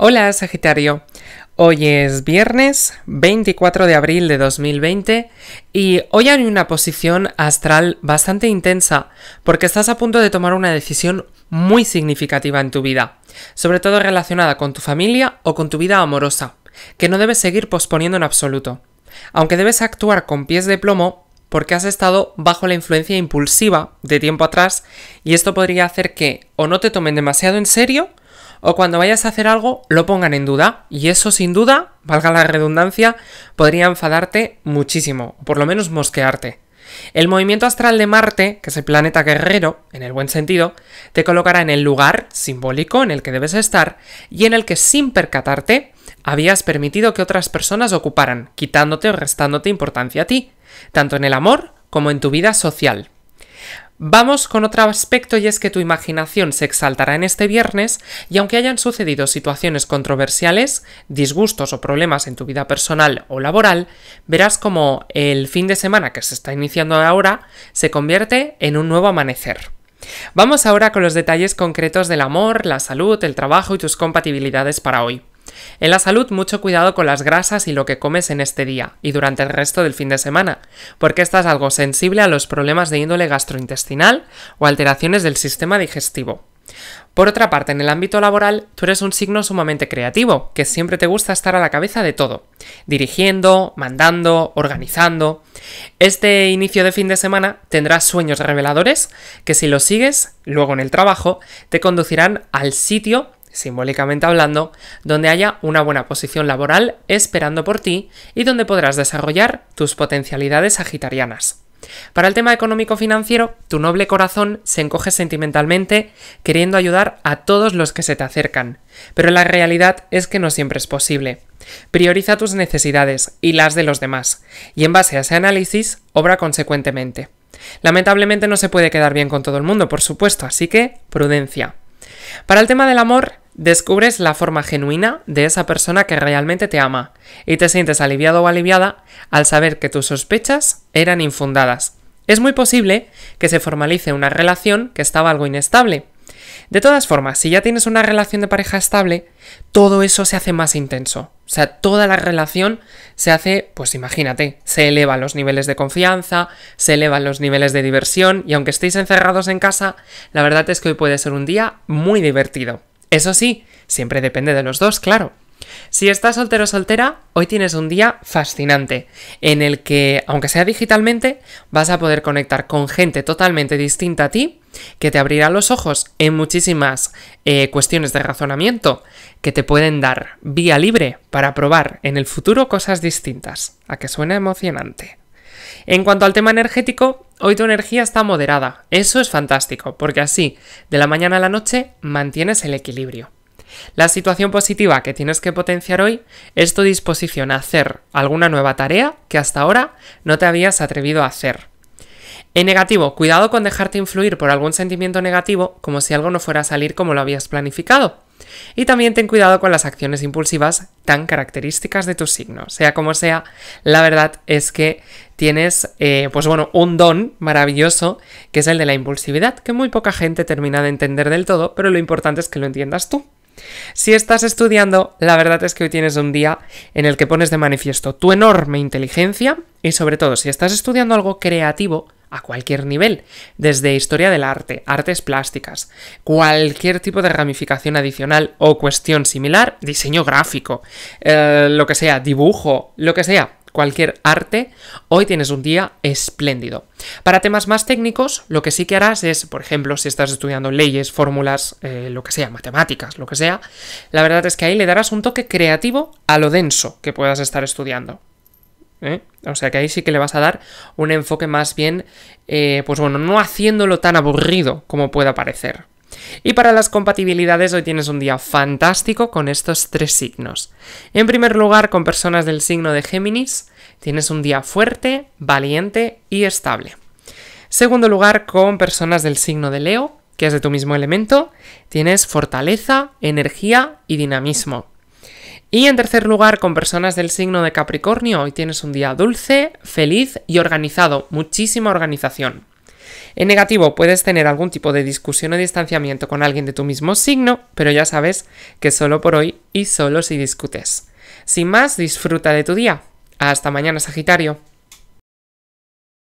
Hola Sagitario, hoy es viernes 24 de abril de 2020 y hoy hay una posición astral bastante intensa porque estás a punto de tomar una decisión muy significativa en tu vida, sobre todo relacionada con tu familia o con tu vida amorosa, que no debes seguir posponiendo en absoluto. Aunque debes actuar con pies de plomo, porque has estado bajo la influencia impulsiva de tiempo atrás y esto podría hacer que o no te tomen demasiado en serio o cuando vayas a hacer algo lo pongan en duda y eso sin duda, valga la redundancia, podría enfadarte muchísimo, o por lo menos mosquearte. El movimiento astral de Marte, que es el planeta guerrero, en el buen sentido, te colocará en el lugar simbólico en el que debes estar y en el que sin percatarte habías permitido que otras personas ocuparan, quitándote o restándote importancia a ti, tanto en el amor como en tu vida social. Vamos con otro aspecto y es que tu imaginación se exaltará en este viernes y aunque hayan sucedido situaciones controversiales, disgustos o problemas en tu vida personal o laboral, verás como el fin de semana que se está iniciando ahora se convierte en un nuevo amanecer. Vamos ahora con los detalles concretos del amor, la salud, el trabajo y tus compatibilidades para hoy. En la salud, mucho cuidado con las grasas y lo que comes en este día y durante el resto del fin de semana, porque estás algo sensible a los problemas de índole gastrointestinal o alteraciones del sistema digestivo. Por otra parte, en el ámbito laboral, tú eres un signo sumamente creativo, que siempre te gusta estar a la cabeza de todo, dirigiendo, mandando, organizando. Este inicio de fin de semana tendrás sueños reveladores que si los sigues, luego en el trabajo, te conducirán al sitio simbólicamente hablando, donde haya una buena posición laboral esperando por ti y donde podrás desarrollar tus potencialidades sagitarianas. Para el tema económico-financiero, tu noble corazón se encoge sentimentalmente queriendo ayudar a todos los que se te acercan, pero la realidad es que no siempre es posible. Prioriza tus necesidades y las de los demás, y en base a ese análisis, obra consecuentemente. Lamentablemente no se puede quedar bien con todo el mundo, por supuesto, así que prudencia. Para el tema del amor, Descubres la forma genuina de esa persona que realmente te ama y te sientes aliviado o aliviada al saber que tus sospechas eran infundadas. Es muy posible que se formalice una relación que estaba algo inestable. De todas formas, si ya tienes una relación de pareja estable, todo eso se hace más intenso. O sea, toda la relación se hace, pues imagínate, se elevan los niveles de confianza, se elevan los niveles de diversión y aunque estéis encerrados en casa, la verdad es que hoy puede ser un día muy divertido. Eso sí, siempre depende de los dos, claro. Si estás soltero o soltera, hoy tienes un día fascinante, en el que, aunque sea digitalmente, vas a poder conectar con gente totalmente distinta a ti, que te abrirá los ojos en muchísimas eh, cuestiones de razonamiento que te pueden dar vía libre para probar en el futuro cosas distintas. A que suena emocionante. En cuanto al tema energético, hoy tu energía está moderada. Eso es fantástico, porque así, de la mañana a la noche, mantienes el equilibrio. La situación positiva que tienes que potenciar hoy es tu disposición a hacer alguna nueva tarea que hasta ahora no te habías atrevido a hacer. En negativo, cuidado con dejarte influir por algún sentimiento negativo como si algo no fuera a salir como lo habías planificado. Y también ten cuidado con las acciones impulsivas tan características de tu signo. Sea como sea, la verdad es que tienes, eh, pues bueno, un don maravilloso que es el de la impulsividad, que muy poca gente termina de entender del todo, pero lo importante es que lo entiendas tú. Si estás estudiando, la verdad es que hoy tienes un día en el que pones de manifiesto tu enorme inteligencia y sobre todo si estás estudiando algo creativo, a cualquier nivel, desde historia del arte, artes plásticas, cualquier tipo de ramificación adicional o cuestión similar, diseño gráfico, eh, lo que sea, dibujo, lo que sea, cualquier arte, hoy tienes un día espléndido. Para temas más técnicos, lo que sí que harás es, por ejemplo, si estás estudiando leyes, fórmulas, eh, lo que sea, matemáticas, lo que sea, la verdad es que ahí le darás un toque creativo a lo denso que puedas estar estudiando. ¿eh? O sea que ahí sí que le vas a dar un enfoque más bien, eh, pues bueno, no haciéndolo tan aburrido como pueda parecer. Y para las compatibilidades hoy tienes un día fantástico con estos tres signos. En primer lugar, con personas del signo de Géminis, tienes un día fuerte, valiente y estable. Segundo lugar, con personas del signo de Leo, que es de tu mismo elemento, tienes fortaleza, energía y dinamismo. Y en tercer lugar, con personas del signo de Capricornio, hoy tienes un día dulce, feliz y organizado, muchísima organización. En negativo, puedes tener algún tipo de discusión o distanciamiento con alguien de tu mismo signo, pero ya sabes que solo por hoy y solo si discutes. Sin más, disfruta de tu día. Hasta mañana, Sagitario.